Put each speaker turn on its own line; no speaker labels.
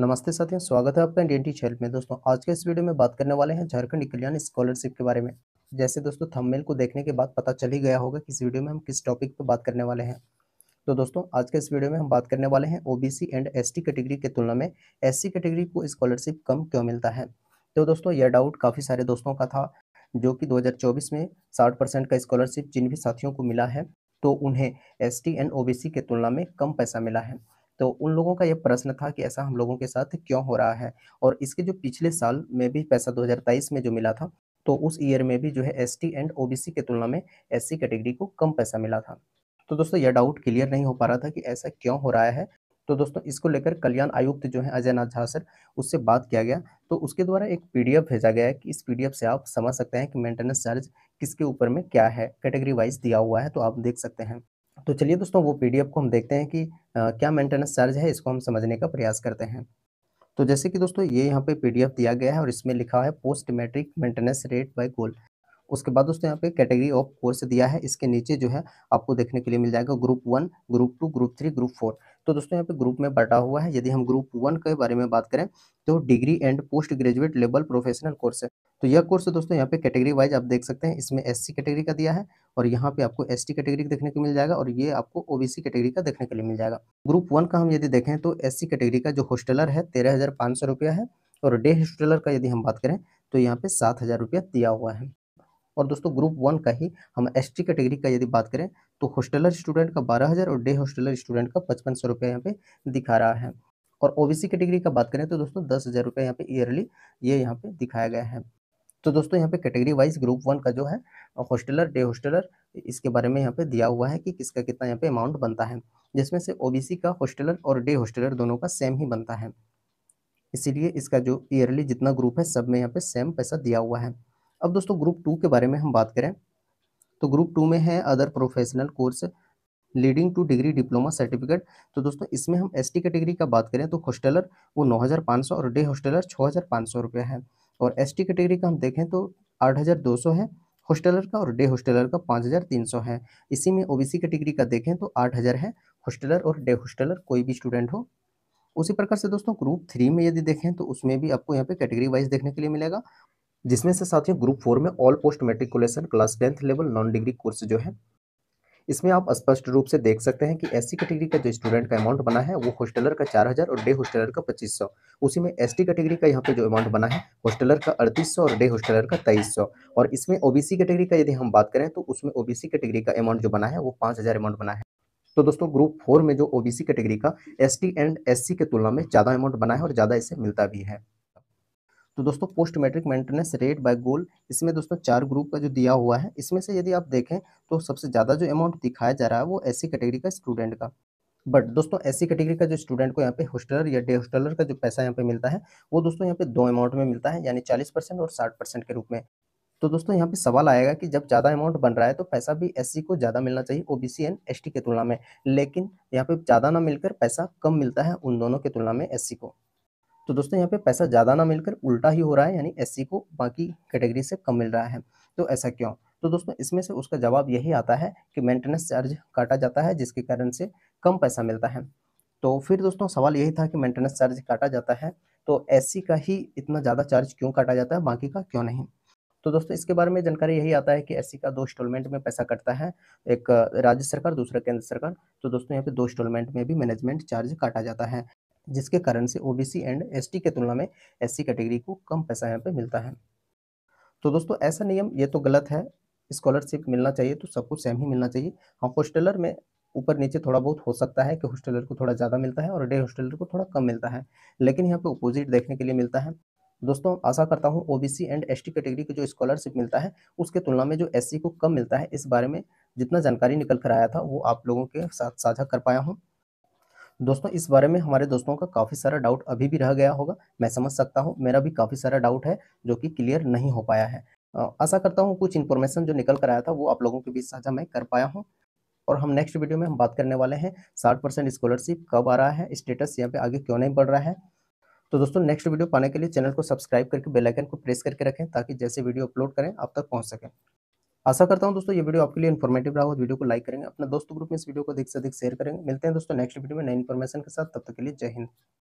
नमस्ते साथियों स्वागत है आपका इंडियन टीचर में दोस्तों आज के इस वीडियो में बात करने वाले हैं झारखंड कल्याण स्कॉलरशिप के बारे में जैसे दोस्तों थंबनेल को देखने के बाद पता चल ही गया होगा कि इस वीडियो में हम किस टॉपिक पर बात करने वाले हैं तो दोस्तों आज के इस वीडियो में हम बात करने वाले हैं ओबीसी एंड एस कैटेगरी के तुलना में एस कैटेगरी को स्कॉलरशिप कम क्यों मिलता है तो दोस्तों यह डाउट काफ़ी सारे दोस्तों का था जो कि दो में साठ परसेंट का स्कॉलरशिप जिन भी साथियों को मिला है तो उन्हें एस एंड ओ के तुलना में कम पैसा मिला है तो उन लोगों का यह प्रश्न था कि ऐसा हम लोगों के साथ क्यों हो रहा है और इसके जो पिछले साल में भी पैसा 2023 में जो मिला था तो उस ईयर में भी जो है एस एंड ओ के तुलना में एस कैटेगरी को कम पैसा मिला था तो दोस्तों यह डाउट क्लियर नहीं हो पा रहा था कि ऐसा क्यों हो रहा है तो दोस्तों इसको लेकर कल्याण आयुक्त जो है अजय नाथ झा सर उससे बात किया गया तो उसके द्वारा एक पीडीएफ भेजा गया है कि इस पीडीएफ से आप समझ सकते हैं कि मेंटेनेंस चार्ज किसके ऊपर में क्या है कैटेगरी वाइज दिया हुआ है तो आप देख सकते हैं तो चलिए दोस्तों वो पीडीएफ को हम देखते हैं कि आ, क्या मेंटेनेंस चार्ज है इसको हम समझने का प्रयास करते हैं तो जैसे कि दोस्तों ये यहाँ पे पीडीएफ दिया गया है और इसमें लिखा है पोस्ट मैट्रिक मेंटेनेंस रेट बाय गोल उसके बाद दोस्तों यहाँ पे कैटेगरी ऑफ कोर्स दिया है इसके नीचे जो है आपको देखने के लिए मिल जाएगा group one group two group three group four तो दोस्तों यहाँ पे ग्रुप में बटा हुआ है यदि हम ग्रुप वन के बारे में बात करें तो degree and post graduate level professional course है तो यह कोर्स दोस्तों यहाँ पे कैटेगरी वाइज आप देख सकते हैं इसमें एस कैटेगरी का दिया है और यहाँ पे आपको एस कैटेगरी का देखने को मिल जाएगा और ये आपको ओबीसी कैटेगरी का देखने के लिए मिल जाएगा ग्रुप वन का हम यदि देखें तो एस कैटेगरी का जो हॉस्टलर है तेरह हज़ार सौ रुपया है और डे हॉस्टेलर का यदि हम बात करें तो यहाँ पे सात हज़ार रुपया दिया हुआ है और दोस्तों ग्रुप वन का ही हम एस टी कैटेगरी का यदि बात करें तो हॉस्टेलर स्टूडेंट का बारह हज़ार और डे हॉस्टेलर स्टूडेंट का पचपन सौ रुपये यहाँ पे दिखा रहा है और ओबीसी कैटेगरी का बात करें तो दोस्तों दस हज़ार रुपये यहाँ पे ईयरली ये यहाँ पे दिखाया गया है तो दोस्तों यहाँ पे कैटेगरी वाइज ग्रुप वन का जो है हॉस्टेलर डे हॉस्टेलर इसके बारे में यहाँ पे दिया हुआ है कि किसका कितना यहाँ पे अमाउंट बनता है जिसमें से ओबीसी का हॉस्टेलर और डे हॉस्टेलर दोनों का सेम ही बनता है इसीलिए इसका जो ईयरली जितना ग्रुप है सब में यहाँ पे सेम पैसा दिया हुआ है अब दोस्तों ग्रुप टू के बारे में हम बात करें तो ग्रुप टू में है other professional course leading to degree diploma certificate तो दोस्तों इसमें हम एसटी कैटेगरी का बात करें तो हॉस्टेलर वो 9,500 और डे हॉस्टेलर 6,500 रुपये है और एसटी कैटेगरी का हम देखें तो 8,200 है हॉस्टेलर का और डे हॉस्टेलर का 5,300 है इसी में ओबीसी कैटेगरी का देखें तो 8,000 है हॉस्टेलर और डे हॉस्टेलर कोई भी स्टूडेंट हो उसी प्रकार से दोस्तों ग्रुप थ्री में यदि देखें तो उसमें भी आपको यहाँ पे कैटेगरी वाइज देखने के लिए मिलेगा जिसमें से साथियों ग्रुप फोर में all post matriculation class tenth level non degree course जो है इसमें आप स्पष्ट रूप से देख सकते हैं कि एस कैटेगरी का जो स्टूडेंट का अमाउंट बना है वो हॉस्टलर का चार हज़ार और डे हॉस्टेलर का पच्चीस सौ उसी में एस कैटेगरी का यहाँ पे जो अमाउंट बना है हॉस्टलर का अड़तीस सौ और डे हॉस्टेलर का तेईस सौ और इसमें ओबीसी कैटेगरी का यदि हम बात करें तो उसमें ओबीसी कैटेगरी का अमाउंट जो बना है वो पाँच हज़ार अमाउंट बना है तो दोस्तों ग्रुप फोर में जो ओबीसी कैटेगरी का टी एंड सी के तुलना में ज़्यादा अमाउंट बना है और ज़्यादा इसे मिलता भी है तो दोस्तों पोस्ट मैट्रिक मेंटेनेंस रेट बाय गोल इसमें दोस्तों चार ग्रुप का जो दिया हुआ है इसमें से यदि आप देखें तो सबसे ज़्यादा जो अमाउंट दिखाया जा रहा है वो ऐसी कैटेगरी का स्टूडेंट का बट दोस्तों ऐसी कैटेगरी का जो स्टूडेंट को यहाँ पे हॉस्टलर या डे हॉस्टलर का जो पैसा यहाँ पे मिलता है वो दोस्तों यहाँ पे दो अमाउंट में मिलता है यानी चालीस परसेंट और साठ परसेंट के रूप में तो दोस्तों यहाँ पे सवाल आएगा कि जब ज़्यादा अमाउंट बन रहा है तो पैसा भी एस e को ज़्यादा मिलना चाहिए ओबीसी एंड एस की तुलना में लेकिन यहाँ पे ज़्यादा ना मिलकर पैसा कम मिलता है उन दोनों की तुलना में एस e को तो दोस्तों यहाँ पे पैसा ज़्यादा ना मिलकर उल्टा ही हो रहा है यानी एस को बाकी कैटेगरी से कम मिल रहा है तो ऐसा क्यों तो दोस्तों इसमें से उसका जवाब यही आता है कि मेंटेनेंस चार्ज काटा जाता है जिसके कारण से कम पैसा मिलता है तो फिर दोस्तों सवाल यही था कि मेंटेनेंस चार्ज काटा जाता है तो एस का ही इतना ज़्यादा चार्ज क्यों काटा जाता है बाकी का क्यों नहीं तो दोस्तों इसके बारे में जानकारी यही आता है कि एस का दो इंस्टॉलमेंट में पैसा कटता है एक राज्य सरकार दूसरा केंद्र सरकार तो दोस्तों यहाँ पे दो इंस्टॉलमेंट में भी मैनेजमेंट चार्ज काटा जाता है जिसके कारण से ओबीसी एंड एसटी के तुलना में एससी कैटेगरी को कम पैसा यहाँ पे मिलता है तो दोस्तों ऐसा नियम ये तो गलत है स्कॉलरशिप मिलना चाहिए तो सबको सेम ही मिलना चाहिए हाँ हॉस्टेलर में ऊपर नीचे थोड़ा बहुत हो सकता है कि हॉस्टेलर को थोड़ा ज़्यादा मिलता है और डे हॉस्टेलर को थोड़ा कम मिलता है लेकिन यहाँ पे अपोजिट देखने के लिए मिलता है दोस्तों आशा करता हूँ ओबीसी एंड एसटी कैटेगरी को जो स्कॉलरशिप मिलता है उसके तुलना में जो एससी को कम मिलता है इस बारे में जितना जानकारी निकल कर आया था वो आप लोगों के साथ साझा कर पाया हूँ दोस्तों इस बारे में हमारे दोस्तों का काफ़ी सारा डाउट अभी भी रह गया होगा मैं समझ सकता हूँ मेरा भी काफ़ी सारा डाउट है जो कि क्लियर नहीं हो पाया है आशा करता हूँ कुछ इन्फॉर्मेशन जो निकल कर आया था वो आप लोगों के बीच साझा मैं कर पाया हूँ और हम नेक्स्ट वीडियो में हम बात करने वाले हैं साठ परसेंट स्कॉलरशिप कब आ रहा है स्टेटस यहाँ पे आगे क्यों नहीं बढ़ रहा है तो दोस्तों नेक्स्ट वीडियो पाने के लिए चैनल को सब्सक्राइब करके बेल आइकन को प्रेस करके रखें ताकि जैसे वीडियो अपलोड करें आप तक पहुंच सकें आशा करता हूँ दोस्तों ये वीडियो आपके लिए इन्फॉर्मेटिव रहा हो वीडियो को लाइक करेंगे अपने दोस्तों ग्रुप में इस वीडियो को अधिक से अधिक शेयर करेंगे मिलते हैं दोस्तों नेक्स्ट वीडियो में नई इन्फॉर्मेशन के साथ तब तक के लिए जय हिंद